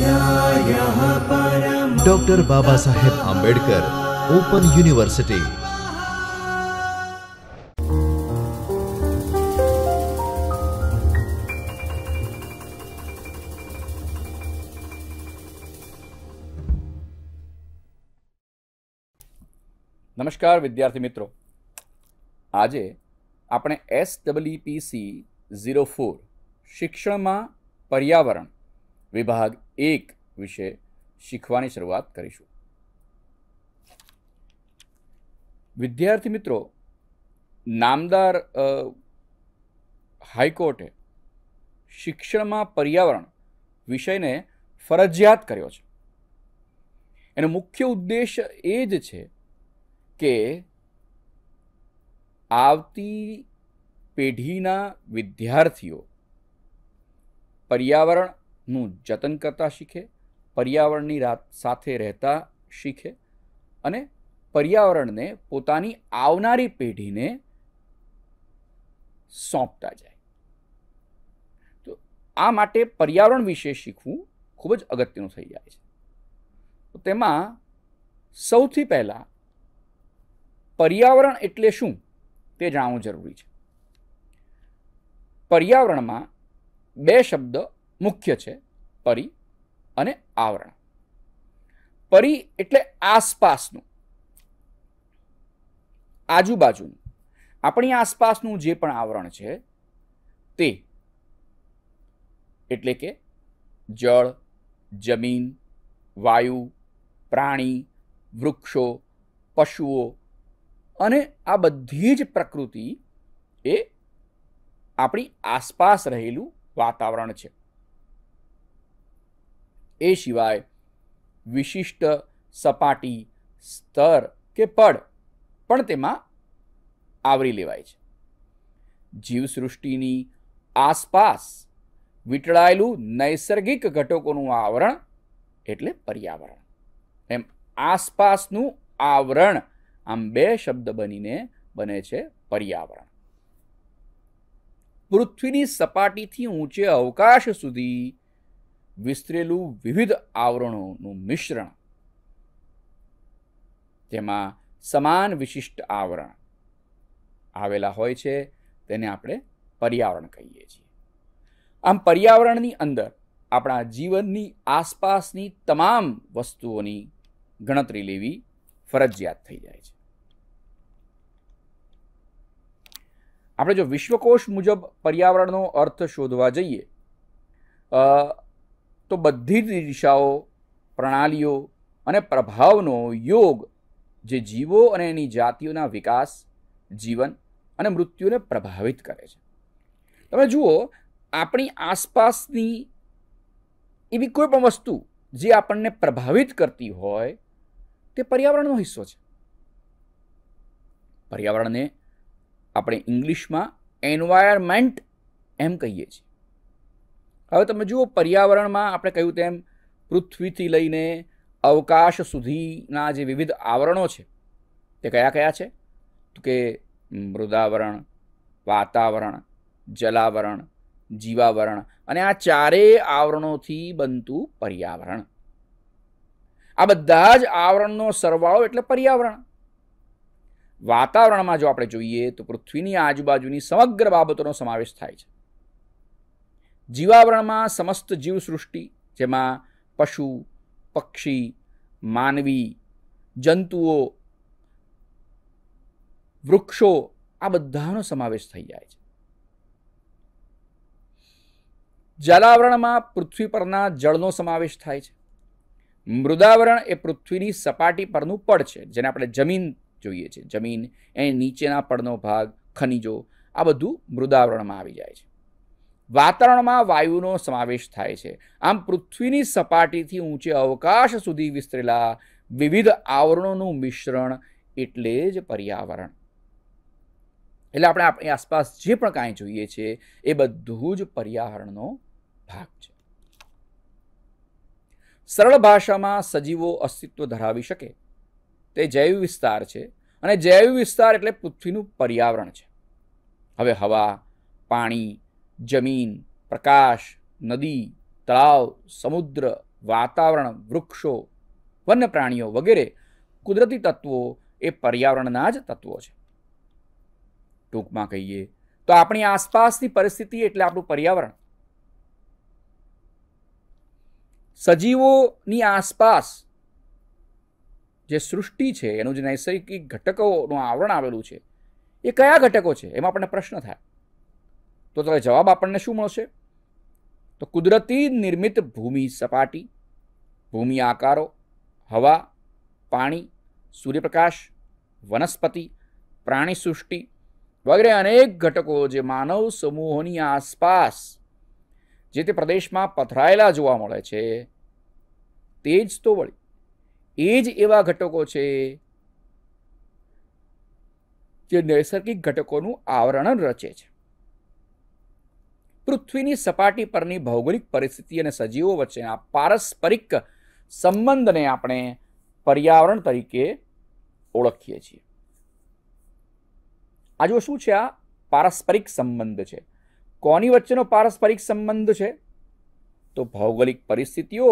doctor Baba Saheb Ambedkar open university નમસ્કાર વિદ્યાર્થી મિત્રો આજે આપણે એસ ડબલ્યુપીસી ઝીરો ફોર શિક્ષણમાં પર્યાવરણ વિભાગ એક વિશે શીખવાની શરૂઆત કરીશું વિદ્યાર્થી મિત્રો નામદાર હાઈકોર્ટે શિક્ષણમાં પર્યાવરણ વિષયને ફરજિયાત કર્યો છે એનો મુખ્ય ઉદ્દેશ એ જ છે કે આવતી પેઢીના વિદ્યાર્થીઓ પર્યાવરણ નું જતન કરતા શીખે પર્યાવરણની રાત સાથે રહેતા શીખે અને પર્યાવરણને પોતાની આવનારી પેઢીને સોંપતા જાય તો આ માટે પર્યાવરણ વિશે શીખવું ખૂબ જ અગત્યનું થઈ જાય છે તો તેમાં સૌથી પહેલાં પર્યાવરણ એટલે શું તે જાણવું જરૂરી છે પર્યાવરણમાં બે શબ્દ મુખ્ય છે પરી અને આવરણ પરી એટલે આસપાસનું આજુબાજુનું આપણી આસપાસનું જે પણ આવરણ છે તે એટલે કે જળ જમીન વાયુ પ્રાણી વૃક્ષો પશુઓ અને આ બધી જ પ્રકૃતિ એ આપણી આસપાસ રહેલું વાતાવરણ છે એ સિવાય વિશિષ્ટ સપાટી સ્તર કે પડ પણ તેમાં આવરી લેવાય છે જીવસૃષ્ટિની આસપાસ વીંટળાયેલું નૈસર્ગિક ઘટકોનું આવરણ એટલે પર્યાવરણ એમ આસપાસનું આવરણ આમ બે શબ્દ બનીને બને છે પર્યાવરણ પૃથ્વીની સપાટીથી ઊંચે અવકાશ સુધી વિસ્તરેલું વિવિધ આવરણોનું મિશ્રણ જેમાં સમાન વિશિષ્ટ આવરણ આવેલા હોય છે તેને આપણે પર્યાવરણ કહીએ છીએ આમ પર્યાવરણની અંદર આપણા જીવનની આસપાસની તમામ વસ્તુઓની ગણતરી લેવી ફરજિયાત થઈ જાય છે આપણે જો વિશ્વકોશ મુજબ પર્યાવરણનો અર્થ શોધવા જઈએ તો બધી જ દિશાઓ પ્રણાલીઓ અને પ્રભાવનો યોગ જે જીવો અને એની જાતિઓના વિકાસ જીવન અને મૃત્યુને પ્રભાવિત કરે છે તમે જુઓ આપણી આસપાસની એવી કોઈ પણ વસ્તુ જે આપણને પ્રભાવિત કરતી હોય તે પર્યાવરણનો હિસ્સો છે પર્યાવરણને આપણે ઇંગ્લિશમાં એન્વાયરમેન્ટ એમ કહીએ છીએ હવે તમે જુઓ પર્યાવરણમાં આપણે કહ્યું તેમ પૃથ્વીથી લઈને અવકાશ સુધીના જે વિવિધ આવરણો છે તે કયા કયા છે તો કે મૃદાવરણ વાતાવરણ જલાવરણ જીવાવરણ અને આ ચારેય આવરણોથી બનતું પર્યાવરણ આ બધા જ આવરણનો સરવાળો એટલે પર્યાવરણ વાતાવરણમાં જો આપણે જોઈએ તો પૃથ્વીની આજુબાજુની સમગ્ર બાબતોનો સમાવેશ થાય છે જીવાવરણમાં સમસ્ત જીવસૃષ્ટિ જેમાં પશુ પક્ષી માનવી જંતુઓ વૃક્ષો આ બધાનો સમાવેશ થઈ જાય છે જલાવરણમાં પૃથ્વી પરના જળનો સમાવેશ થાય છે મૃદાવરણ એ પૃથ્વીની સપાટી પરનું પડ છે જેને આપણે જમીન જોઈએ છે જમીન એ નીચેના પડનો ભાગ ખનિજો આ બધું મૃદાવરણમાં આવી જાય છે વાતાવરણમાં વાયુનો સમાવેશ થાય છે આમ પૃથ્વીની સપાટીથી ઊંચે અવકાશ સુધી વિસ્તરેલા વિવિધ આવરણોનું મિશ્રણ એટલે જ પર્યાવરણ એટલે આપણે આપણી આસપાસ જે પણ કાંઈ જોઈએ છે એ બધું જ પર્યાવરણનો ભાગ છે સરળ ભાષામાં સજીવો અસ્તિત્વ ધરાવી શકે તે જૈવ વિસ્તાર છે અને જૈવ વિસ્તાર એટલે પૃથ્વીનું પર્યાવરણ છે હવે હવા પાણી જમીન પ્રકાશ નદી તળાવ સમુદ્ર વાતાવરણ વૃક્ષો વન્ય પ્રાણીઓ વગેરે કુદરતી તત્વો એ પર્યાવરણના જ તત્વો છે ટૂંકમાં કહીએ તો આપણી આસપાસની પરિસ્થિતિ એટલે આપણું પર્યાવરણ સજીવોની આસપાસ જે સૃષ્ટિ છે એનું જે નૈસર્ગિક ઘટકોનું આવરણ આવેલું છે એ કયા ઘટકો છે એમાં આપણને પ્રશ્ન થાય તો ત્યારે જવાબ આપણને શું મળશે તો કુદરતી નિર્મિત ભૂમિ સપાટી ભૂમિ આકારો હવા પાણી સૂર્યપ્રકાશ વનસ્પતિ પ્રાણી સૃષ્ટિ વગેરે અનેક ઘટકો જે માનવ સમૂહોની આસપાસ જે તે પ્રદેશમાં પથરાયેલા જોવા મળે છે તે જ તો વળી એ જ એવા ઘટકો છે જે નૈસર્ગિક ઘટકોનું આવરણ રચે છે પૃથ્વીની સપાટી પરની ભૌગોલિક પરિસ્થિતિ અને સજીવો વચ્ચેના પારસ્પરિક સંબંધને આપણે પર્યાવરણ તરીકે ઓળખીએ છીએ આ જો શું છે આ પારસ્પરિક સંબંધ છે કોની વચ્ચેનો પારસ્પરિક સંબંધ છે તો ભૌગોલિક પરિસ્થિતિઓ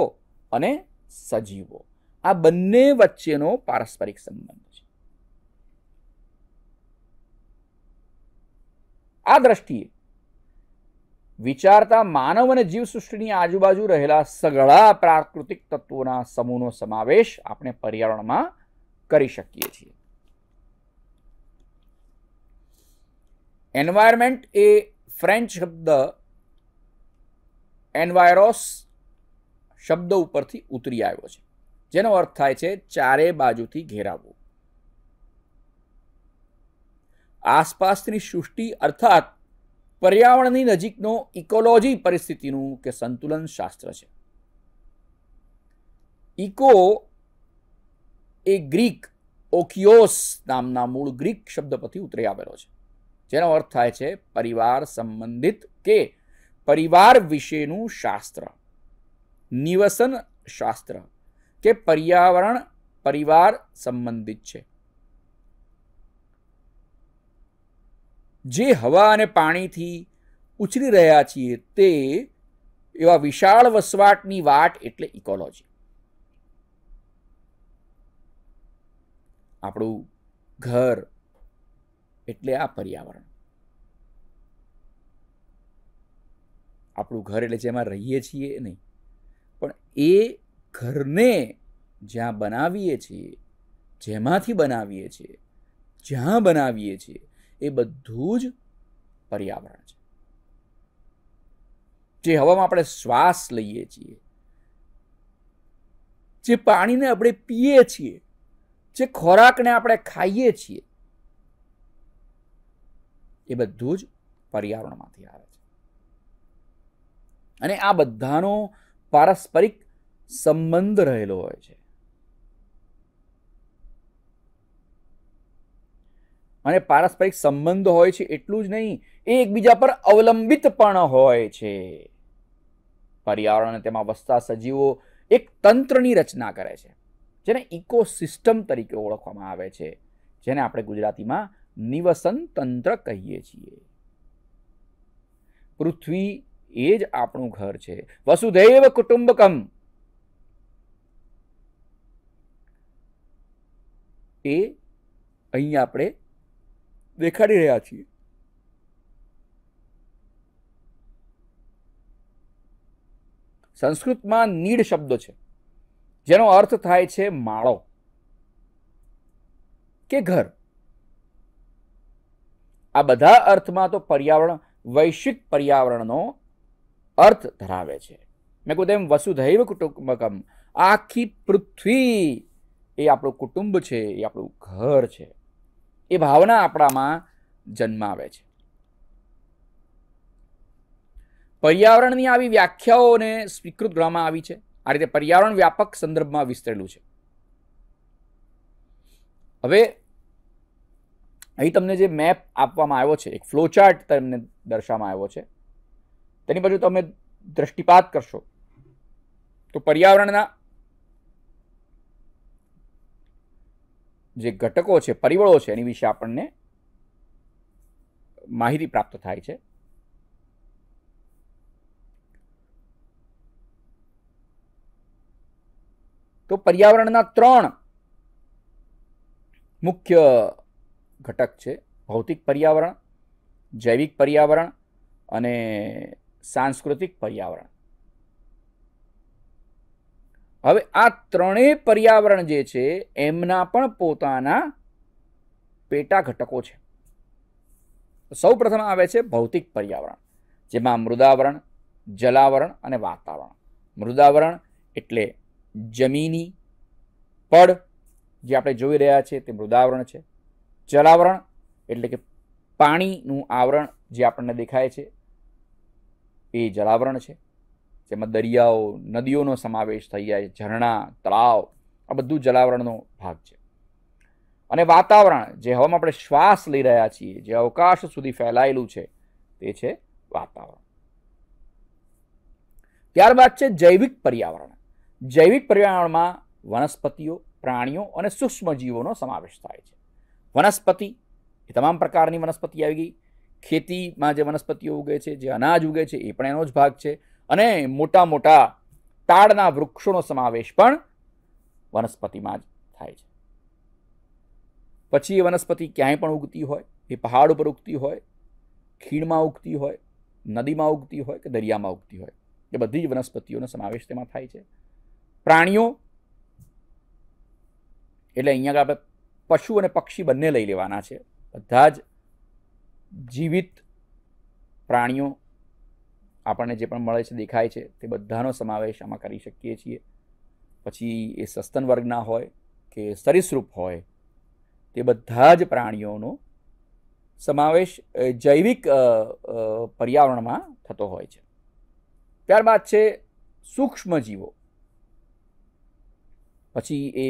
અને સજીવો આ બંને વચ્ચેનો પારસ્પરિક સંબંધ છે આ દ્રષ્ટિએ વિચારતા માનવ અને જીવસૃષ્ટિની આજુબાજુ રહેલા સઘળા પ્રાકૃતિક તત્વોના સમૂહનો સમાવેશ આપણે પર્યાવરણમાં કરી શકીએ છીએ એન્વાયરમેન્ટ એ ફ્રેન્ચ શબ્દ એન્વાયરોસ શબ્દ ઉપરથી ઉતરી આવ્યો છે જેનો અર્થ થાય છે ચારે બાજુથી ઘેરાવું આસપાસની સૃષ્ટિ અર્થાત પર્યાવરણની નજીકનો ઇકોલોજી પરિસ્થિતિનું કે સંતુલન શાસ્ત્ર છે ઇકો એ ગ્રીક ઓકિયોસ નામના મૂળ ગ્રીક શબ્દ પરથી ઉતરી આવેલો છે જેનો અર્થ થાય છે પરિવાર સંબંધિત કે પરિવાર વિશેનું શાસ્ત્ર નિવસન શાસ્ત્ર કે પર્યાવરણ પરિવાર સંબંધિત છે જે હવા અને પાણીથી ઉછરી રહ્યા છીએ તે એવા વિશાળ વસવાટની વાટ એટલે ઇકોલોજી આપણું ઘર એટલે આ પર્યાવરણ આપણું ઘર એટલે જેમાં રહીએ છીએ નહીં પણ એ ઘરને જ્યાં બનાવીએ છીએ જેમાંથી બનાવીએ છીએ જ્યાં બનાવીએ છીએ એ બધું જ પર્યાવરણ છે જે હવામાં આપણે શ્વાસ લઈએ છીએ જે પાણીને આપણે પીએ છીએ જે ખોરાકને આપણે ખાઈએ છીએ એ બધું જ પર્યાવરણમાંથી આવે છે અને આ બધાનો પારસ્પરિક સંબંધ રહેલો હોય છે અને પારસ્પરિક સંબંધ હોય છે એટલું જ નહીં એ એકબીજા પર અવલંબિત પણ હોય છે પર્યાવરણ અને તેમાં વસતા સજીવો એક તંત્રની રચના કરે છે જેને ઇકોસિસ્ટમ તરીકે ઓળખવામાં આવે છે જેને આપણે ગુજરાતીમાં નિવસન તંત્ર કહીએ છીએ પૃથ્વી એ જ આપણું ઘર છે વસુધૈવ કુટુંબકમ એ અહીં આપણે દેખાડી રહ્યા છીએ સંસ્કૃતમાં નીડ શબ્દ છે જેનો અર્થ થાય છે માળો કે ઘર આ બધા અર્થમાં તો પર્યાવરણ વૈશ્વિક પર્યાવરણનો અર્થ ધરાવે છે મેં કીધું એમ વસુધૈવ કુટુંબકમ આખી પૃથ્વી એ આપણું કુટુંબ છે એ આપણું ઘર છે એ ભાવના આપણામાં જન્માવે છે પર્યાવરણની આવી વ્યાખ્યાઓને સ્વીકૃત કરવામાં આવી છે આ રીતે પર્યાવરણ વ્યાપક સંદર્ભમાં વિસ્તરેલું છે હવે અહીં તમને જે મેપ આપવામાં આવ્યો છે એક ફ્લોચાર્ટ તમને દર્શાવવામાં આવ્યો છે તેની બાજુ તમે દ્રષ્ટિપાત કરશો તો પર્યાવરણના જે ઘટકો છે પરિબળો છે એની વિશે આપણને માહિતી પ્રાપ્ત થાય છે તો પર્યાવરણના ત્રણ મુખ્ય ઘટક છે ભૌતિક પર્યાવરણ જૈવિક પર્યાવરણ અને સાંસ્કૃતિક પર્યાવરણ હવે આ ત્રણેય પર્યાવરણ જે છે એમના પણ પોતાના પેટા ઘટકો છે સૌ પ્રથમ આવે છે ભૌતિક પર્યાવરણ જેમાં મૃદાવરણ જલાવરણ અને વાતાવરણ મૃદાવરણ એટલે જમીની પડ જે આપણે જોઈ રહ્યા છીએ તે મૃદાવરણ છે જલાવરણ એટલે કે પાણીનું આવરણ જે આપણને દેખાય છે એ જલાવરણ છે જેમાં દરિયાઓ નદીઓનો સમાવેશ થઈ જાય ઝરણા તળાવ આ બધું જલાવરણનો ભાગ છે અને વાતાવરણ જે હવામાં આપણે શ્વાસ લઈ રહ્યા છીએ જે અવકાશ સુધી ફેલાયેલું છે તે છે વાતાવરણ ત્યારબાદ છે જૈવિક પર્યાવરણ જૈવિક પર્યાવરણમાં વનસ્પતિઓ પ્રાણીઓ અને સૂક્ષ્મજીવોનો સમાવેશ થાય છે વનસ્પતિ એ તમામ પ્રકારની વનસ્પતિ આવી ગઈ ખેતીમાં જે વનસ્પતિઓ ઉગે છે જે અનાજ ઉગે છે એ પણ એનો જ ભાગ છે અને મોટા મોટા તાડના વૃક્ષોનો સમાવેશ પણ વનસ્પતિમાં જ થાય છે પછી એ વનસ્પતિ ક્યાંય પણ ઉગતી હોય એ પહાડ ઉપર ઉગતી હોય ખીણમાં ઉગતી હોય નદીમાં ઉગતી હોય કે દરિયામાં ઉગતી હોય એ બધી જ વનસ્પતિઓનો સમાવેશ તેમાં થાય છે પ્રાણીઓ એટલે અહીંયા આપણે પશુ અને પક્ષી બંને લઈ લેવાના છે બધા જ જીવિત પ્રાણીઓ આપણને જે પણ મળે છે દેખાય છે તે બધાનો સમાવેશ આમાં કરી શકીએ છીએ પછી એ સસ્તન વર્ગના હોય કે સરિસૃપ હોય તે બધા જ પ્રાણીઓનો સમાવેશ જૈવિક પર્યાવરણમાં થતો હોય છે ત્યારબાદ છે સૂક્ષ્મ જીવો પછી એ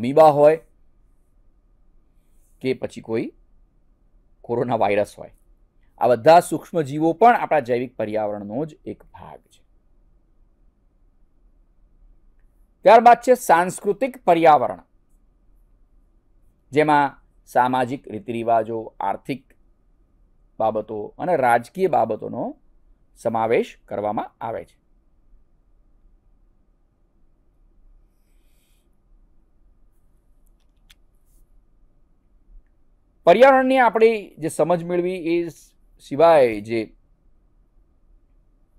અમીબા હોય કે પછી કોઈ કોરોના વાયરસ હોય આ બધા સૂક્ષ્મજીવો પણ આપણા જૈવિક પર્યાવરણનો જ એક ભાગ છે ત્યારબાદ છે સાંસ્કૃતિક પર્યાવરણ જેમાં સામાજિક રીતિરિવાજો આર્થિક બાબતો અને રાજકીય બાબતોનો સમાવેશ કરવામાં આવે છે પર્યાવરણની આપણી જે સમજ મેળવી એ સિવાય જે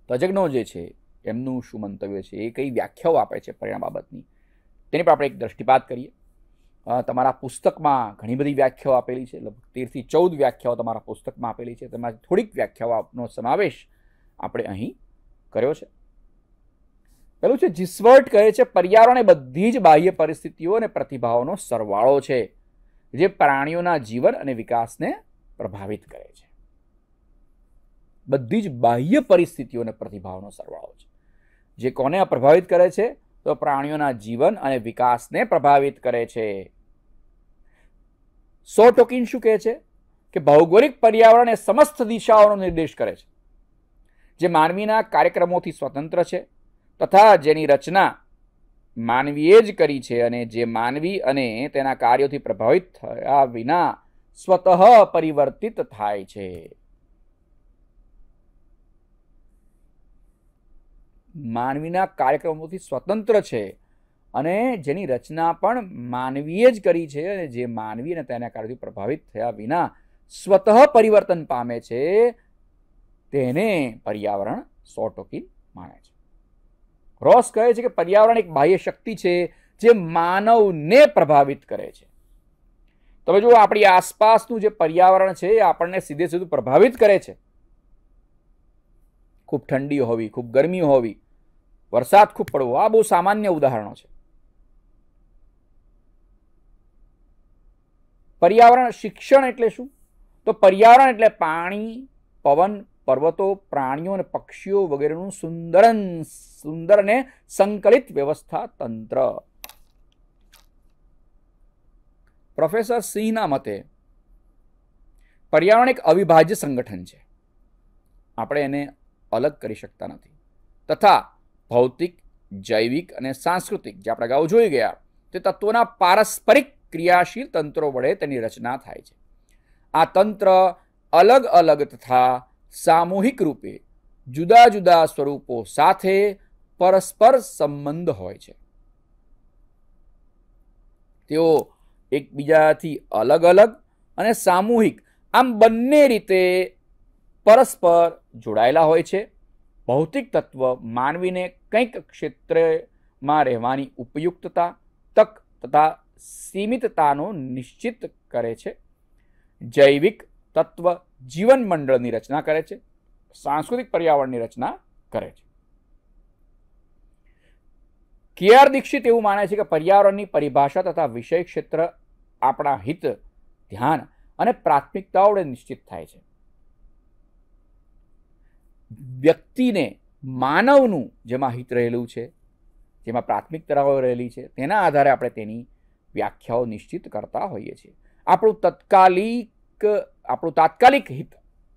તજજ્ઞો જે છે એમનું શું મંતવ્ય છે એ કઈ વ્યાખ્યાઓ આપે છે પરિણામ બાબતની તેની પર આપણે એક દ્રષ્ટિપાત કરીએ તમારા પુસ્તકમાં ઘણી બધી વ્યાખ્યાઓ આપેલી છે લગભગ તેરથી ચૌદ વ્યાખ્યાઓ તમારા પુસ્તકમાં આપેલી છે તેમાં થોડીક વ્યાખ્યાઓનો સમાવેશ આપણે અહીં કર્યો છે પેલું છે જીસ્વર્ટ કહે છે પર્યાવરણ એ બધી જ બાહ્ય પરિસ્થિતિઓ અને પ્રતિભાવોનો સરવાળો છે જે પ્રાણીઓના જીવન અને વિકાસને પ્રભાવિત કરે છે બધી જ બાહ્ય પરિસ્થિતિઓને પ્રતિભાવનો સરવાળો છે જે કોને પ્રભાવિત કરે છે તો પ્રાણીઓના જીવન અને વિકાસને પ્રભાવિત કરે છે સો ટોકિન શું કહે છે કે ભૌગોલિક પર્યાવરણ એ સમસ્ત દિશાઓનો નિર્દેશ કરે છે જે માનવીના કાર્યક્રમોથી સ્વતંત્ર છે તથા જેની રચના માનવીએ જ કરી છે અને જે માનવી અને તેના કાર્યોથી પ્રભાવિત થયા વિના સ્વતઃ પરિવર્તિત થાય છે માનવીના કાર્યક્રમોથી સ્વતંત્ર છે અને જેની રચના પણ માનવીએ જ કરી છે અને જે માનવી અને તેના કાર્યથી પ્રભાવિત થયા વિના સ્વતઃ પરિવર્તન પામે છે તેને પર્યાવરણ સો ટોકીન માને છે રોસ કહે છે કે પર્યાવરણ એક બાહ્ય શક્તિ છે જે માનવને પ્રભાવિત કરે છે તમે જુઓ આપણી આસપાસનું જે પર્યાવરણ છે એ આપણને સીધે સીધું પ્રભાવિત કરે છે ખૂબ ઠંડી હોવી ખૂબ ગરમી હોવી વરસાદ ખૂબ પડવો આ બહુ સામાન્ય ઉદાહરણો છે પર્યાવરણ શિક્ષણ એટલે શું તો પર્યાવરણ એટલે પાણી પવન પર્વતો પ્રાણીઓ અને પક્ષીઓ વગેરેનું સુંદર સુંદર અને સંકલિત વ્યવસ્થા તંત્ર પ્રોફેસર સિંહના મતે પર્યાવરણ એક અવિભાજ્ય સંગઠન છે આપણે એને અલગ કરી શકતા નથી તથા ભૌતિક જૈવિક અને સાંસ્કૃતિક જે આપણે અગાઉ જોઈ ગયા તે તત્વોના પારસ્પરિક ક્રિયાશીલ તંત્રો વડે તેની રચના થાય છે આ તંત્ર અલગ અલગ તથા સામૂહિક રૂપે જુદા જુદા સ્વરૂપો સાથે પરસ્પર સંબંધ હોય છે તેઓ એકબીજાથી અલગ અલગ અને સામૂહિક આમ બંને રીતે પરસ્પર જોડાયેલા હોય છે ભૌતિક તત્વ માનવીને કંઈક ક્ષેત્રમાં રહેવાની ઉપયુક્તતા તક તથા સીમિતતાનો નિશ્ચિત કરે છે જૈવિક તત્વ જીવનમંડળની રચના કરે છે સાંસ્કૃતિક પર્યાવરણની રચના કરે છે કે આર દીક્ષિત એવું માને છે કે પર્યાવરણની પરિભાષા તથા વિષય ક્ષેત્ર આપણા હિત ધ્યાન અને પ્રાથમિકતાઓને નિશ્ચિત થાય છે વ્યક્તિને માનવનું જેમાં હિત રહેલું છે જેમાં પ્રાથમિક તરાહો રહેલી છે તેના આધારે આપણે તેની વ્યાખ્યાઓ નિશ્ચિત કરતા હોઈએ છીએ આપણું તત્કાલિક આપણું તાત્કાલિક હિત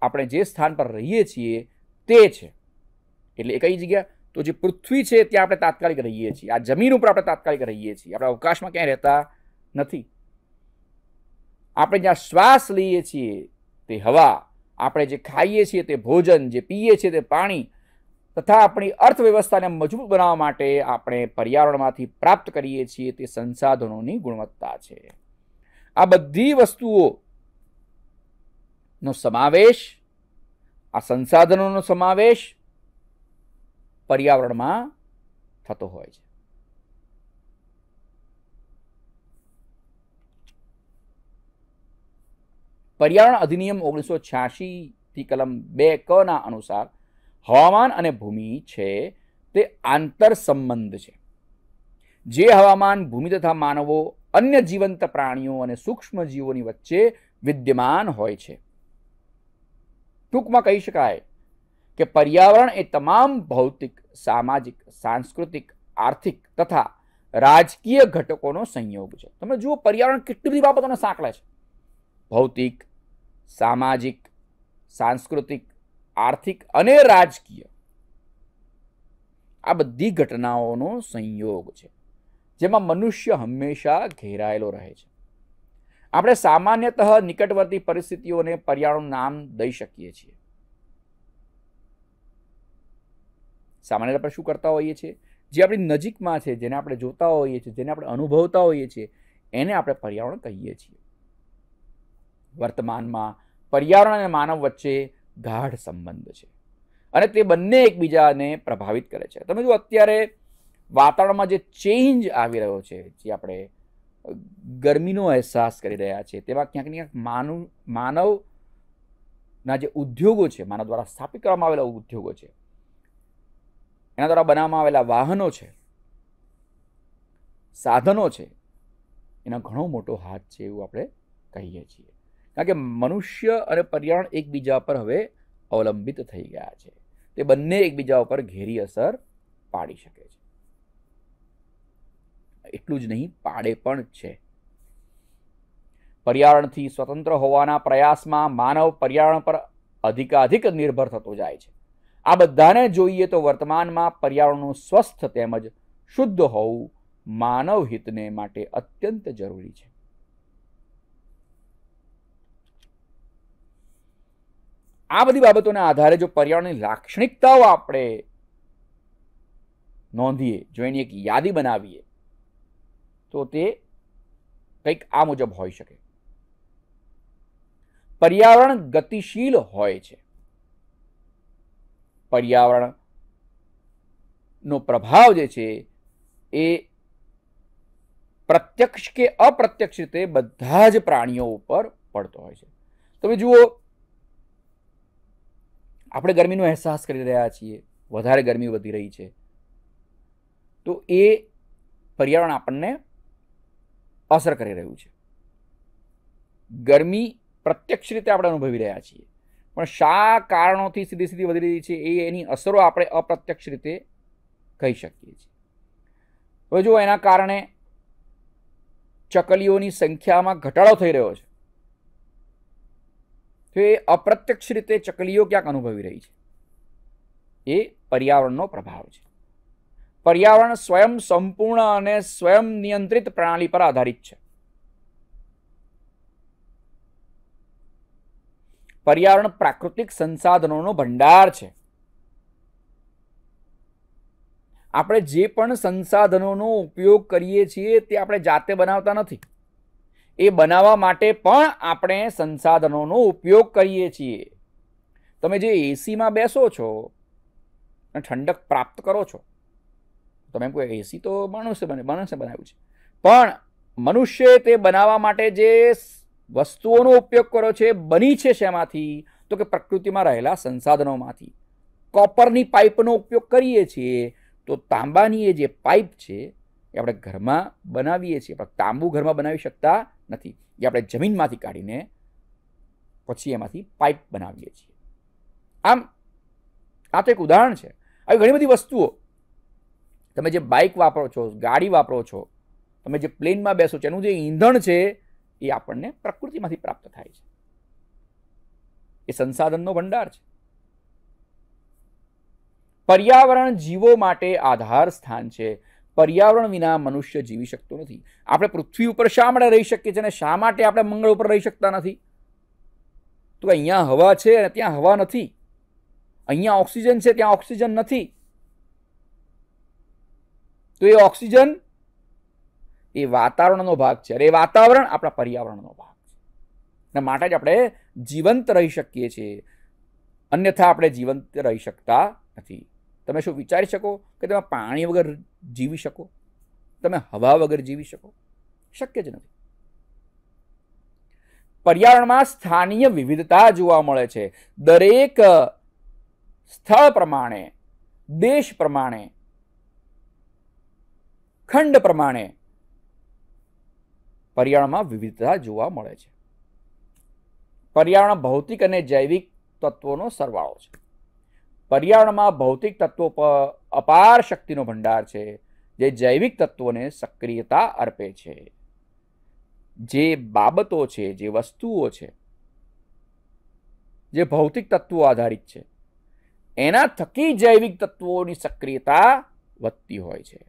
આપણે જે સ્થાન પર રહીએ છીએ તે છે એટલે એ કઈ જગ્યા તો જે પૃથ્વી છે ત્યાં આપણે તાત્કાલિક રહીએ છીએ આ જમીન ઉપર આપણે તાત્કાલિક રહીએ છીએ આપણે અવકાશમાં ક્યાંય રહેતા નથી આપણે જ્યાં શ્વાસ લઈએ છીએ તે હવા આપણે જે ખાઈએ છીએ તે ભોજન જે પીએ છીએ તે પાણી તથા આપણી અર્થવ્યવસ્થાને મજબૂત બનાવવા માટે આપણે પર્યાવરણમાંથી પ્રાપ્ત કરીએ છીએ તે સંસાધનોની ગુણવત્તા છે આ બધી વસ્તુઓનો સમાવેશ આ સંસાધનોનો સમાવેશ પર્યાવરણમાં થતો હોય છે પર્યાવરણ અધિનિયમ ઓગણીસો છ્યાસીથી કલમ બે કના અનુસાર હવામાન અને ભૂમિ છે તે આંતરસંબંધ છે જે હવામાન ભૂમિ તથા માનવો અન્ય જીવંત પ્રાણીઓ અને સૂક્ષ્મ જીવોની વચ્ચે વિદ્યમાન હોય છે ટૂંકમાં કહી શકાય કે પર્યાવરણ એ તમામ ભૌતિક સામાજિક સાંસ્કૃતિક આર્થિક તથા રાજકીય ઘટકોનો સંયોગ છે તમે જુઓ પર્યાવરણ કેટલી બધી બાબતોને સાંકળે છે ભૌતિક સામાજિક સાંસ્કૃતિક આર્થિક અને રાજકીય આ બધી ઘટનાઓનો સંયોગ છે જેમાં મનુષ્ય હંમેશા ઘેરાયેલો રહે છે આપણે સામાન્યત નિકટવર્તી પરિસ્થિતિઓને પર્યાવરણ નામ દઈ શકીએ છીએ સામાન્ય આપણે શું કરતા હોઈએ છીએ જે આપણી નજીકમાં છે જેને આપણે જોતા હોઈએ છીએ જેને આપણે અનુભવતા હોઈએ છીએ એને આપણે પર્યાવરણ કહીએ છીએ વર્તમાનમાં પર્યાવરણ અને માનવ વચ્ચે ગાઢ સંબંધ છે અને તે બંને એકબીજાને પ્રભાવિત કરે છે તમે જો અત્યારે વાતાવરણમાં જે ચેન્જ આવી રહ્યો છે જે આપણે ગરમીનો અહેસાસ કરી રહ્યા છે તેમાં ક્યાંક ને ક્યાંક માનવ માનવના જે ઉદ્યોગો છે માનવ દ્વારા સ્થાપિત કરવામાં આવેલા ઉદ્યોગો છે એના દ્વારા બનાવવામાં આવેલા વાહનો છે સાધનો છે એનો ઘણો મોટો હાથ છે એવું આપણે કહીએ છીએ કારણ કે મનુષ્ય અને પર્યાવરણ એકબીજા પર હવે અવલંબિત થઈ ગયા છે તે બંને એકબીજા ઉપર ઘેરી અસર પાડી શકે છે એટલું જ નહીં પાડે પણ છે પર્યાવરણથી સ્વતંત્ર હોવાના પ્રયાસમાં માનવ પર્યાવરણ પર અધિકાધિક નિર્ભર થતો જાય છે આ બધાને જોઈએ તો વર્તમાનમાં પર્યાવરણનું સ્વસ્થ તેમજ શુદ્ધ હોવું માનવ હિતને માટે અત્યંત જરૂરી છે આ બધી બાબતોના આધારે જો પર્યાવરણની લાક્ષણિકતાઓ આપણે નોંધીએ જો એની એક યાદી બનાવીએ તો તે કંઈક આ મુજબ હોઈ શકે પર્યાવરણ ગતિશીલ હોય છે પર્યાવરણનો પ્રભાવ જે છે એ પ્રત્યક્ષ કે અપ્રત્યક્ષ રીતે બધા જ પ્રાણીઓ ઉપર પડતો હોય છે તમે જુઓ આપણે ગરમીનો અહેસાસ કરી રહ્યા છીએ વધારે ગરમી વધી રહી છે તો એ પર્યાવરણ આપણને અસર કરી રહ્યું છે ગરમી પ્રત્યક્ષ રીતે આપણે અનુભવી રહ્યા છીએ પણ શા કારણોથી સીધી સીધી વધી રહી છે એ એની અસરો આપણે અપ્રત્યક્ષ રીતે કહી શકીએ છીએ હવે જો એના કારણે ચકલીઓની સંખ્યામાં ઘટાડો થઈ રહ્યો છે તો એ અપ્રત્યક્ષ રીતે ચકલીઓ ક્યાંક અનુભવી રહી છે એ પર્યાવરણનો પ્રભાવ છે પર્યાવરણ સ્વયં સંપૂર્ણ અને સ્વયં નિયંત્રિત પ્રણાલી પર આધારિત છે પર્યાવરણ પ્રાકૃતિક સંસાધનોનો ભંડાર છે આપણે જે પણ સંસાધનોનો ઉપયોગ કરીએ છીએ તે આપણે જાતે બનાવતા નથી એ બનાવવા માટે પણ આપણે સંસાધનોનો ઉપયોગ કરીએ છીએ તમે જે એસીમાં બેસો છો અને ઠંડક પ્રાપ્ત કરો છો તમે એમ કહો એસી તો મનુષ્ય બને મનુષ્ય બનાવ્યું છે પણ મનુષ્ય તે બનાવવા માટે જે વસ્તુઓનો ઉપયોગ કરો છે બની છે શેમાંથી તો કે પ્રકૃતિમાં રહેલા સંસાધનોમાંથી કોપરની પાઇપનો ઉપયોગ કરીએ છીએ તો તાંબાની એ જે પાઇપ છે એ આપણે ઘરમાં બનાવીએ છીએ પણ તાંબુ ઘરમાં બનાવી શકતા નથી એ આપણે જમીનમાંથી કાઢીને પછી એમાંથી પાઇપ બનાવીએ છીએ આમ આ તો એક ઉદાહરણ છે આવી ઘણી બધી વસ્તુઓ તમે જે બાઇક વાપરો છો ગાડી વાપરો છો તમે જે પ્લેનમાં બેસો છો એનું જે ઈંધણ છે એ આપણને પ્રકૃતિમાંથી પ્રાપ્ત થાય છે એ સંસાધનનો ભંડાર છે પર્યાવરણ જીવો માટે આધાર સ્થાન છે પર્યાવરણ વિના મનુષ્ય જીવી શકતો નથી આપણે પૃથ્વી ઉપર શા માટે રહી શકીએ છીએ અને શા માટે આપણે મંગળ ઉપર રહી શકતા નથી તો અહીંયા હવા છે અને ત્યાં હવા નથી અહીંયા ઓક્સિજન છે ત્યાં ઓક્સિજન નથી તો એ ઓક્સિજન એ વાતાવરણનો ભાગ છે અરે એ વાતાવરણ આપણા પર્યાવરણનો ભાગ છે અને માટે જ આપણે જીવંત રહી શકીએ છીએ અન્યથા આપણે જીવંત રહી શકતા નથી તમે શું વિચારી શકો કે તમે પાણી વગર જીવી શકો તમે હવા વગર જીવી શકો શક્ય જ નથી પર્યાવરણમાં સ્થાનીય વિવિધતા જોવા મળે છે દરેક સ્થળ પ્રમાણે દેશ પ્રમાણે ખંડ પ્રમાણે પર્યાવરણમાં વિવિધતા જોવા મળે છે પર્યાવરણ ભૌતિક અને જૈવિક તત્વોનો સરવાળો છે પર્યાવરણમાં ભૌતિક તત્વો પર અપાર શક્તિનો ભંડાર છે જે જૈવિક તત્વોને સક્રિયતા અર્પે છે જે બાબતો છે જે વસ્તુઓ છે જે ભૌતિક તત્વો આધારિત છે એના થકી જૈવિક તત્વોની સક્રિયતા વધતી હોય છે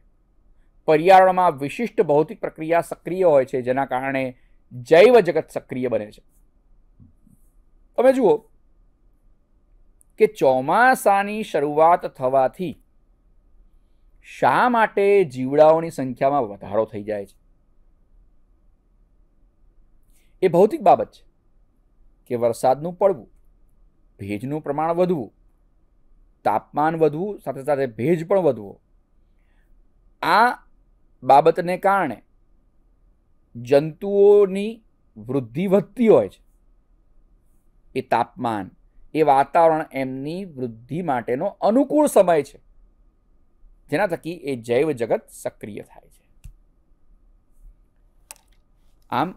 પર્યાવરણમાં વિશિષ્ટ ભૌતિક પ્રક્રિયા સક્રિય હોય છે જેના કારણે જૈવ જગત સક્રિય બને છે તમે જુઓ કે ચોમાસાની શરૂઆત થવાથી શા માટે જીવડાઓની સંખ્યામાં વધારો થઈ જાય છે એ ભૌતિક બાબત છે કે વરસાદનું પડવું ભેજનું પ્રમાણ વધવું તાપમાન વધવું સાથે સાથે ભેજ પણ વધવો આ બાબતને કારણે જંતુઓની વૃદ્ધિ વધતી હોય છે એ તાપમાન એ વાતાવરણ એમની વૃદ્ધિ માટેનો અનુકૂળ સમય છે જેના થકી એ જૈવ જગત સક્રિય થાય છે આમ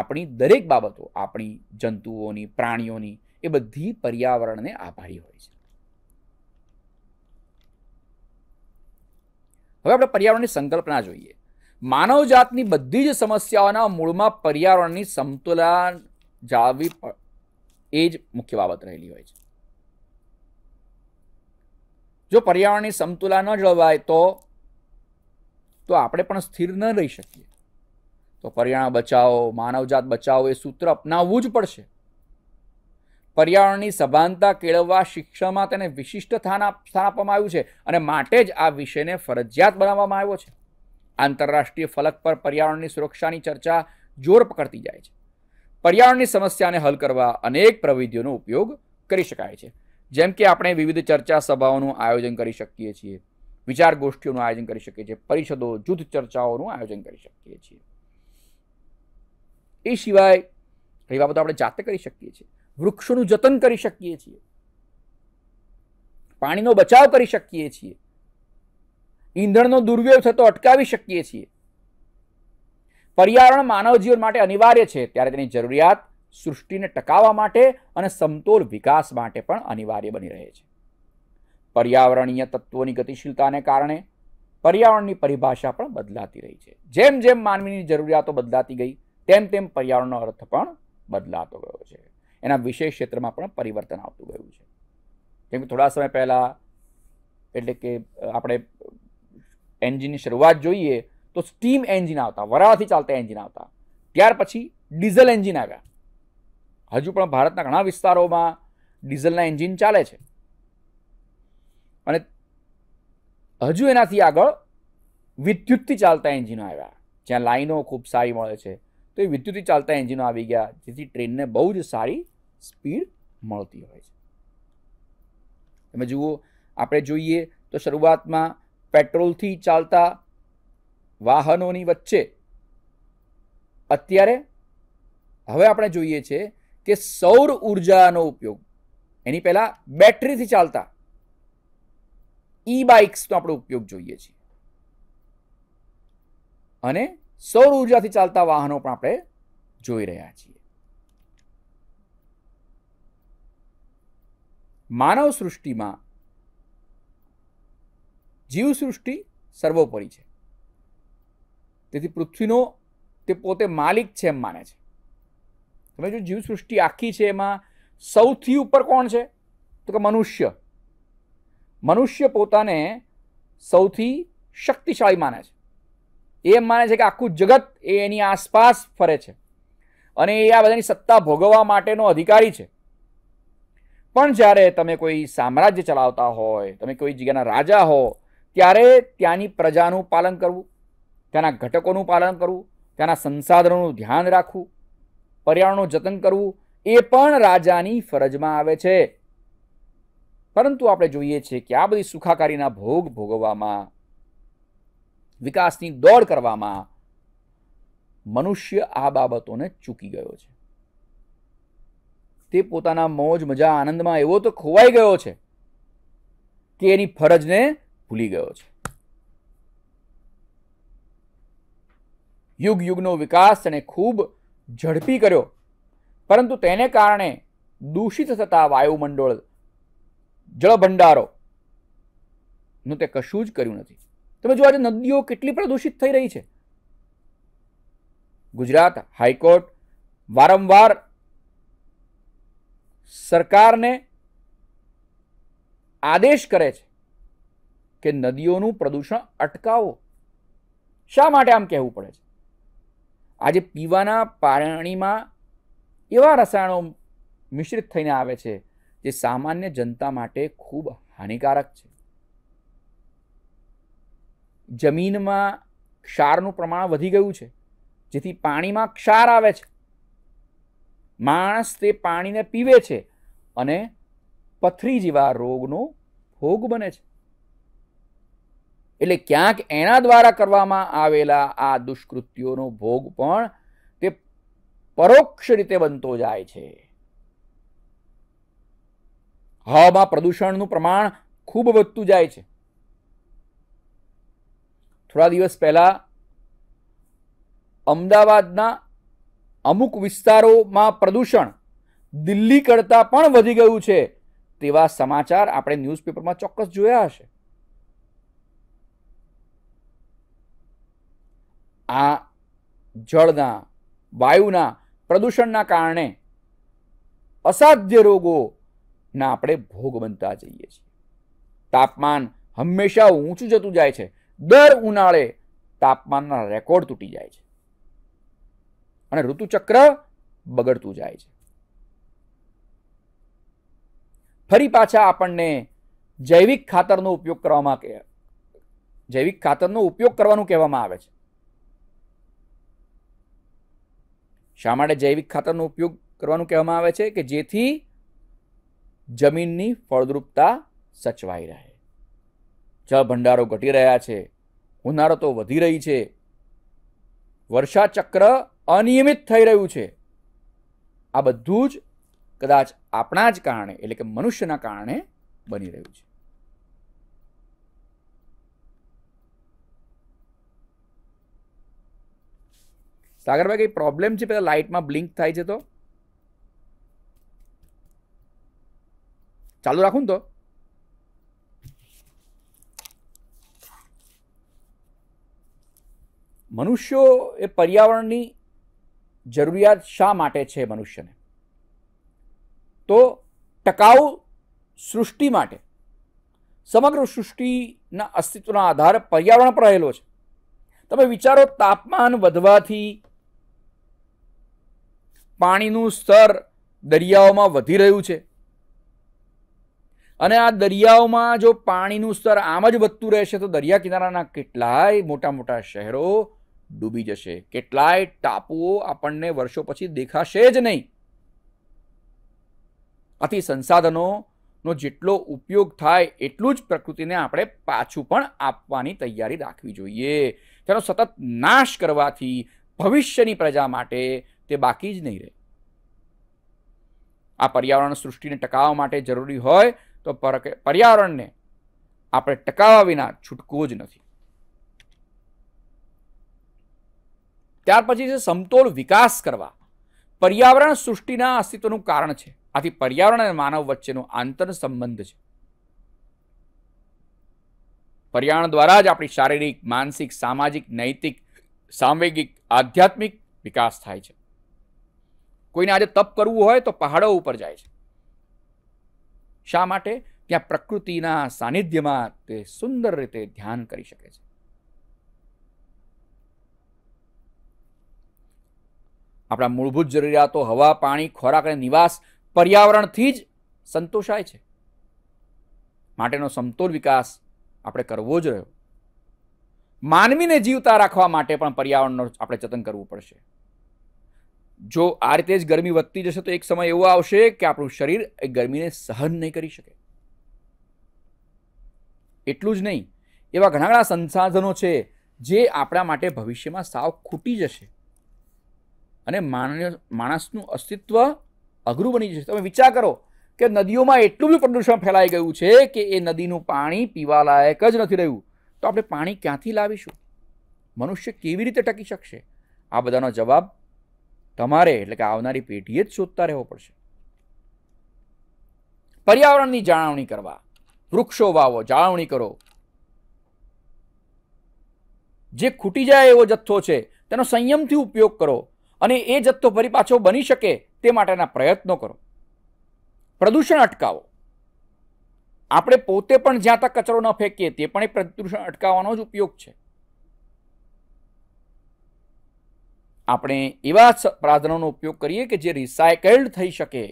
આપણી દરેક બાબતો આપણી જંતુઓની પ્રાણીઓની એ બધી પર્યાવરણને આભારી હોય છે હવે આપણે પર્યાવરણની સંકલ્પના જોઈએ માનવજાતની બધી જ સમસ્યાઓના મૂળમાં પર્યાવરણની સમતુલા જાળવી એ જ મુખ્ય બાબત રહેલી હોય છે જો પર્યાવરણની સમતુલા ન જળવાય તો તો આપણે પણ સ્થિર ન રહી શકીએ તો પર્યાવરણ બચાવો માનવજાત બચાવો એ સૂત્ર અપનાવવું જ પડશે પર્યાવરણની સભાનતા કેળવવા શિક્ષણમાં તેને વિશિષ્ટ સ્થાન સ્થાન આપવામાં આવ્યું છે અને માટે જ આ વિષયને ફરજિયાત બનાવવામાં આવ્યો છે આંતરરાષ્ટ્રીય ફલક પર પર્યાવરણની સુરક્ષાની ચર્ચા જોર પકડતી જાય છે પર્યાવરણની સમસ્યાને હલ કરવા અનેક પ્રવિધિઓનો ઉપયોગ કરી શકાય છે જેમ કે આપણે વિવિધ ચર્ચા સભાઓનું આયોજન કરી શકીએ છીએ વિચાર ગોષ્ઠીઓનું આયોજન કરી શકીએ છીએ પરિષદો જૂથ ચર્ચાઓનું આયોજન કરી શકીએ છીએ એ સિવાય એ બાબતો આપણે જાતે કરી શકીએ છીએ વૃક્ષોનું જતન કરી શકીએ છીએ પાણીનો બચાવ કરી શકીએ છીએ ઈંધણનો દુર્વ્યવ થતો અટકાવી શકીએ છીએ પર્યાવરણ માનવ જીવન માટે અનિવાર્ય છે ત્યારે તેની જરૂરિયાત સૃષ્ટિને ટકાવવા માટે અને સમતોલ વિકાસ માટે પણ અનિવાર્ય બની રહે છે પર્યાવરણીય તત્વોની ગતિશીલતાને કારણે પર્યાવરણની પરિભાષા પણ બદલાતી રહી છે જેમ જેમ માનવીની જરૂરિયાતો બદલાતી ગઈ તેમ તેમ પર્યાવરણનો અર્થ પણ બદલાતો ગયો છે એના વિશેષ ક્ષેત્રમાં પણ પરિવર્તન આવતું ગયું છે કેમ કે થોડા સમય પહેલાં એટલે કે આપણે એન્જિનની શરૂઆત જોઈએ તો સ્ટીમ એન્જિન આવતા વરાળાથી ચાલતા એન્જિન આવતા ત્યાર પછી ડીઝલ એન્જિન આવ્યા હજુ પણ ભારતના ઘણા વિસ્તારોમાં ડીઝલના એન્જિન ચાલે છે અને હજુ એનાથી આગળ વિદ્યુતથી ચાલતા એન્જિનો આવ્યા જ્યાં લાઈનો ખૂબ સારી મળે છે તો એ વિદ્યુતથી ચાલતા એન્જિનો આવી ગયા જેથી ટ્રેનને બહુ જ સારી સ્પીડ મળતી હોય છે તમે જુઓ આપણે જોઈએ તો શરૂઆતમાં પેટ્રોલથી ચાલતા વાહનોની વચ્ચે અત્યારે હવે આપણે જોઈએ છે કે સૌર ઉર્જાનો ઉપયોગ એની પહેલાં બેટરીથી ચાલતા ઈ બાઇક્સનો આપણે ઉપયોગ જોઈએ છીએ અને સૌર ઉર્જાથી ચાલતા વાહનો પણ આપણે જોઈ રહ્યા છીએ માનવ સૃષ્ટિમાં જીવસૃષ્ટિ સર્વોપરી છે તેથી પૃથ્વીનો તે પોતે માલિક છે એમ માને છે તમે જો જીવસૃષ્ટિ આખી છે એમાં સૌથી ઉપર કોણ છે તો કે મનુષ્ય મનુષ્ય પોતાને સૌથી શક્તિશાળી માને છે એ એમ માને છે કે આખું જગત એ એની આસપાસ ફરે છે અને એ આ બધાની સત્તા ભોગવવા માટેનો અધિકારી છે પણ જ્યારે તમે કોઈ સામ્રાજ્ય ચલાવતા હોય તમે કોઈ જગ્યાના રાજા હો ત્યારે ત્યાંની પ્રજાનું પાલન કરવું તેના ઘટકોનું પાલન કરવું તેના સંસાધનોનું ધ્યાન રાખવું પર્યાવરણનું જતન કરવું એ પણ રાજાની ફરજમાં આવે છે પરંતુ આપણે જોઈએ છીએ કે આ બધી સુખાકારીના ભોગ ભોગવવામાં વિકાસની દોડ કરવામાં મનુષ્ય આ બાબતોને ચૂકી ગયો છે તે પોતાના મોજ મજા આનંદમાં એવો તો ખોવાઈ ગયો છે કે એની ફરજને ભૂલી ગયો છે યુગ યુગનો વિકાસ તેણે ખૂબ ઝડપી કર્યો પરંતુ તેને કારણે દૂષિત થતા વાયુમંડળ જળભંડારો નું તે કશું જ કર્યું નથી તમે જો આજે નદીઓ કેટલી પ્રદૂષિત થઈ રહી છે ગુજરાત હાઈકોર્ટ વારંવાર સરકારને આદેશ કરે છે કે નદીઓનું પ્રદૂષણ અટકાવો શા માટે આમ કહેવું પડે છે આજે પીવાના પાણીમાં એવા રસાયણો મિશ્રિત થઈને આવે છે જે સામાન્ય જનતા માટે ખૂબ હાનિકારક છે જમીનમાં ક્ષારનું પ્રમાણ વધી ગયું છે જેથી પાણીમાં ક્ષાર આવે છે માણસ તે પાણીને પીવે છે અને પથરી જેવા રોગનો ભોગ બને છે એટલે ક્યાંક એના દ્વારા કરવામાં આવેલા આ દુષ્કૃત્યોનો ભોગ પણ તે પરોક્ષ રીતે બનતો જાય છે હવામાં પ્રદૂષણનું પ્રમાણ ખૂબ વધતું જાય છે થોડા દિવસ પહેલાં અમદાવાદના અમુક વિસ્તારોમાં પ્રદૂષણ દિલ્હી કરતાં પણ વધી ગયું છે તેવા સમાચાર આપણે ન્યૂઝપેપરમાં ચોક્કસ જોયા હશે આ જળના વાયુના પ્રદૂષણના કારણે અસાધ્ય રોગોના આપણે ભોગ બનતા જઈએ છીએ તાપમાન હંમેશા ઊંચું જતું જાય છે દર ઉનાળે તાપમાનના રેકોર્ડ તૂટી જાય છે અને ઋતુચક્ર બગડતું જાય છે ફરી પાછા આપણને જૈવિક ખાતરનો ઉપયોગ કરવામાં જૈવિક ખાતરનો ઉપયોગ કરવાનું કહેવામાં આવે છે શા માટે જૈવિક ખાતરનો ઉપયોગ કરવાનું કહેવામાં આવે છે કે જેથી જમીનની ફળદ્રુપતા સચવાઈ રહે જળ ભંડારો ઘટી રહ્યા છે ઉનાળો તો વધી રહી છે વર્ષાચક્ર અનિયમિત થઈ રહ્યું છે આ બધું જ કદાચ આપણા જ કારણે એટલે કે મનુષ્યના કારણે બની રહ્યું છે સાગરભાઈ કંઈ પ્રોબ્લેમ છે પેલા લાઇટમાં બ્લિંક થાય છે તો ચાલુ રાખું ને તો મનુષ્યો એ પર્યાવરણની જરૂરિયાત શા માટે છે મનુષ્યને તો ટકાઉ સૃષ્ટિ માટે સમગ્ર સૃષ્ટિના અસ્તિત્વના આધાર પર્યાવરણ પર રહેલો છે તમે વિચારો તાપમાન વધવાથી પાણીનું સ્તર દરિયાઓમાં વધી રહ્યું છે અને આ દરિયાઓમાં જો પાણીનું સ્તર આમ જ વધતું રહેશે તો દરિયા કિનારાના કેટલાય મોટા મોટા શહેરો ડૂબી જશે કેટલાય ટાપુઓ આપણને વર્ષો પછી દેખાશે જ નહીં આથી સંસાધનોનો જેટલો ઉપયોગ થાય એટલું જ પ્રકૃતિને આપણે પાછું પણ આપવાની તૈયારી રાખવી જોઈએ તેનો સતત નાશ કરવાથી ભવિષ્યની પ્રજા માટે તે બાકી જ નહીં રહે આ પર્યાવરણ સૃષ્ટિને ટકાવવા માટે જરૂરી હોય તો પર્યાવરણને આપણે ટકાવવા વિના છૂટકવું જ નથી ત્યાર પછી છે સમતોલ વિકાસ કરવા પર્યાવરણ સૃષ્ટિના અસ્તિત્વનું કારણ છે આથી પર્યાવરણ અને માનવ વચ્ચેનો આંતર સંબંધ છે પર્યાવરણ દ્વારા જ આપણી શારીરિક માનસિક સામાજિક નૈતિક સાંવેગિક આધ્યાત્મિક વિકાસ થાય છે કોઈને આજે તપ કરવું હોય તો પહાડો ઉપર જાય છે શા માટે ત્યાં પ્રકૃતિના સાનિધ્યમાં તે સુંદર રીતે ધ્યાન કરી શકે છે આપણા મૂળભૂત જરૂરિયાતો હવા પાણી ખોરાક અને નિવાસ પર્યાવરણથી જ સંતોષાય છે માટેનો સમતોલ વિકાસ આપણે કરવો જ રહ્યો માનવીને જીવતા રાખવા માટે પણ પર્યાવરણનો આપણે જતન કરવું પડશે જો આ રીતે જ ગરમી વધતી જશે તો એક સમય એવો આવશે કે આપણું શરીર એ ગરમીને સહન નહીં કરી શકે એટલું જ નહીં એવા ઘણા ઘણા સંસાધનો છે જે આપણા માટે ભવિષ્યમાં સાવ ખૂટી જશે અને માનવ માણસનું અસ્તિત્વ અઘરું બની જશે તમે વિચાર કરો કે નદીઓમાં એટલું બધું પ્રદૂષણ ફેલાઈ ગયું છે કે એ નદીનું પાણી પીવા લાયક જ નથી રહ્યું તો આપણે પાણી ક્યાંથી લાવીશું મનુષ્ય કેવી રીતે ટકી શકશે આ બધાનો જવાબ તમારે એટલે કે આવનારી પેઢીએ જ શોધતા રહેવો પડશે પર્યાવરણની જાળવણી કરવા વૃક્ષો વાવો જાળવણી કરો જે ખૂટી જાય એવો જથ્થો છે તેનો સંયમથી ઉપયોગ કરો અને એ જથ્થો ફરી પાછો બની શકે તે માટેના પ્રયત્નો કરો પ્રદૂષણ અટકાવો આપણે પોતે પણ જ્યાં તક કચરો ન ફેંકીએ તે પણ એ પ્રદૂષણ અટકાવવાનો જ ઉપયોગ છે આપણે એવા સાધનોનો ઉપયોગ કરીએ કે જે રિસાયકલ્ડ થઈ શકે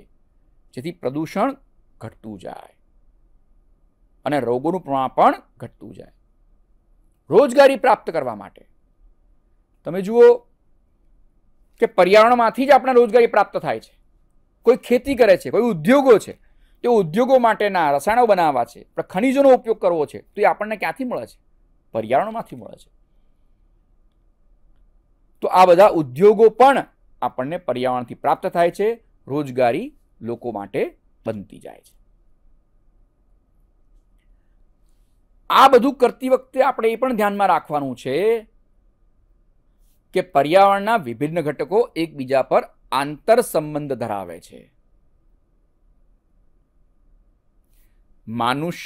જેથી પ્રદૂષણ ઘટતું જાય અને રોગોનું પ્રમાણ પણ ઘટતું જાય રોજગારી પ્રાપ્ત કરવા માટે તમે જુઓ કે પર્યાવરણમાંથી જ આપણે રોજગારી પ્રાપ્ત થાય છે કોઈ ખેતી કરે છે કોઈ ઉદ્યોગો છે તે ઉદ્યોગો માટેના રસાયણો બનાવવા છે ખનિજોનો ઉપયોગ કરવો છે તો એ આપણને ક્યાંથી મળે છે પર્યાવરણમાંથી મળે છે તો આ બધા ઉદ્યોગો પણ આપણને પર્યાવરણથી પ્રાપ્ત થાય છે રોજગારી લોકો માટે બનતી જાય છે આ બધું કરતી વખતે આપણે એ પણ ધ્યાનમાં રાખવાનું છે કે પર્યાવરણના વિભિન્ન ઘટકો એકબીજા પર આંતર સંબંધ ધરાવે છે માનુષ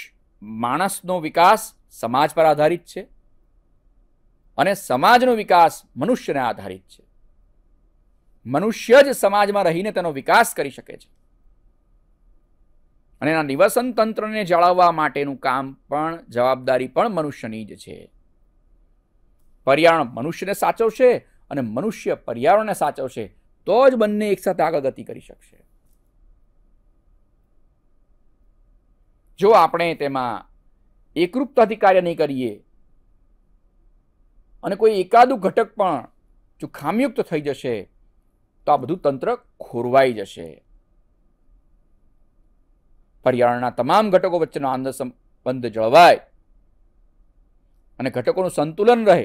માણસનો વિકાસ સમાજ પર આધારિત છે અને સમાજનો વિકાસ મનુષ્યને આધારિત છે મનુષ્ય જ સમાજમાં રહીને તેનો વિકાસ કરી શકે છે અને એના નિવસન તંત્રને જાળવવા માટેનું કામ પણ જવાબદારી પણ મનુષ્યની જ છે પર્યાવરણ મનુષ્યને સાચવશે અને મનુષ્ય પર્યાવરણને સાચવશે તો જ બંને એકસાથે આગળ ગતિ કરી શકશે જો આપણે તેમાં એકરૂપતાથી કાર્ય નહીં કરીએ અને કોઈ એકાદું ઘટક પણ જો ખામયુક્ત થઈ જશે તો આ બધું તંત્ર ખોરવાઈ જશે પર્યાવરણના તમામ ઘટકો વચ્ચેનો આંતર સંબંધ જળવાય અને ઘટકોનું સંતુલન રહે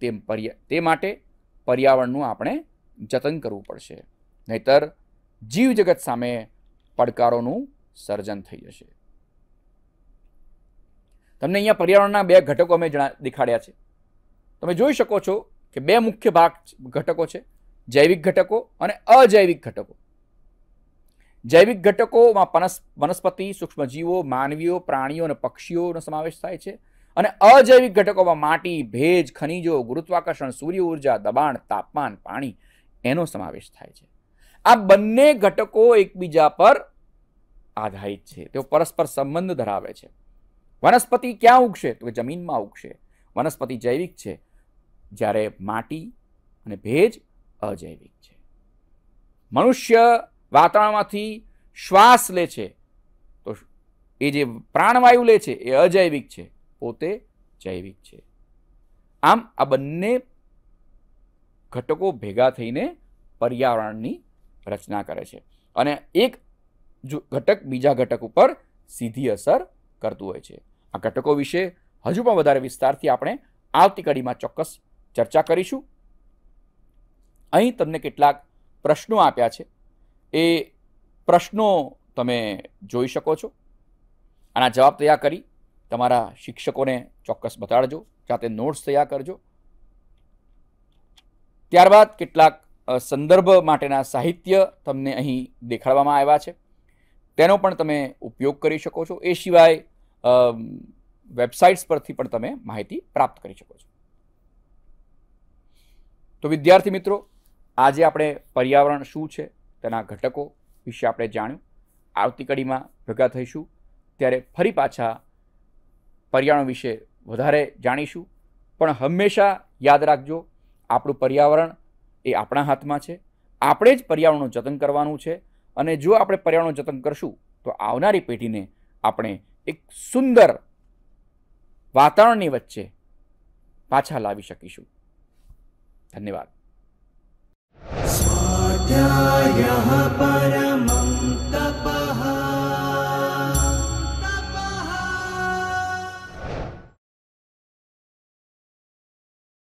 તેમ તે માટે પર્યાવરણનું આપણે જતન કરવું પડશે નહીતર જીવજગત સામે પડકારોનું સર્જન થઈ જશે તમને અહીંયા પર્યાવરણના બે ઘટકો અમે દેખાડ્યા છે તમે જોઈ શકો છો કે બે મુખ્ય ભાગ ઘટકો છે જૈવિક ઘટકો અને અજૈવિક ઘટકો જૈવિક ઘટકોમાં પનસ વનસ્પતિ સૂક્ષ્મજીવો માનવીઓ પ્રાણીઓ અને પક્ષીઓનો સમાવેશ થાય છે અને અજૈવિક ઘટકોમાં માટી ભેજ ખનીજો ગુરુત્વાકર્ષણ સૂર્ય ઉર્જા દબાણ તાપમાન પાણી એનો સમાવેશ થાય છે આ બંને ઘટકો એકબીજા પર આધારિત છે તેઓ પરસ્પર સંબંધ ધરાવે છે વનસ્પતિ ક્યાં ઉગશે તો કે જમીનમાં ઉગશે વનસ્પતિ જૈવિક છે જ્યારે માટી અને ભેજ અજૈવિક છે મનુષ્ય વાતાવરણમાંથી શ્વાસ લે છે તો એ જે પ્રાણવાયુ લે છે એ અજૈવિક છે પોતે જૈવિક છે આમ આ બંને ઘટકો ભેગા થઈને પર્યાવરણની રચના કરે છે અને એક જો ઘટક બીજા ઘટક ઉપર સીધી અસર કરતું હોય છે આ ઘટકો વિશે હજુ પણ વધારે વિસ્તારથી આપણે આવતી કડીમાં ચોક્કસ ચર્ચા કરીશું અહીં તમને કેટલાક પ્રશ્નો આપ્યા છે એ પ્રશ્નો તમે જોઈ શકો છો આના જવાબ તૈયાર કરી તમારા શિક્ષકોને ચોક્કસ બતાડજો જાતે નોટ્સ તૈયાર કરજો ત્યારબાદ કેટલાક સંદર્ભ માટેના સાહિત્ય તમને અહીં દેખાડવામાં આવ્યા છે તેનો પણ તમે ઉપયોગ કરી શકો છો એ સિવાય વેબસાઇટ્સ પરથી પણ તમે માહિતી પ્રાપ્ત કરી શકો છો તો વિદ્યાર્થી મિત્રો આજે આપણે પર્યાવરણ શું છે તેના ઘટકો વિશે આપણે જાણ્યું આવતી કડીમાં ભેગા થઈશું ત્યારે ફરી પાછા પર્યાવરણ વિશે વધારે જાણીશું પણ હંમેશા યાદ રાખજો આપણું પર્યાવરણ એ આપણા હાથમાં છે આપણે જ પર્યાવરણનું જતન કરવાનું છે અને જો આપણે પર્યાવરણનું જતન કરશું તો આવનારી પેઢીને આપણે એક સુંદર વાતાવરણની વચ્ચે પાછા લાવી શકીશું ધન્યવાદ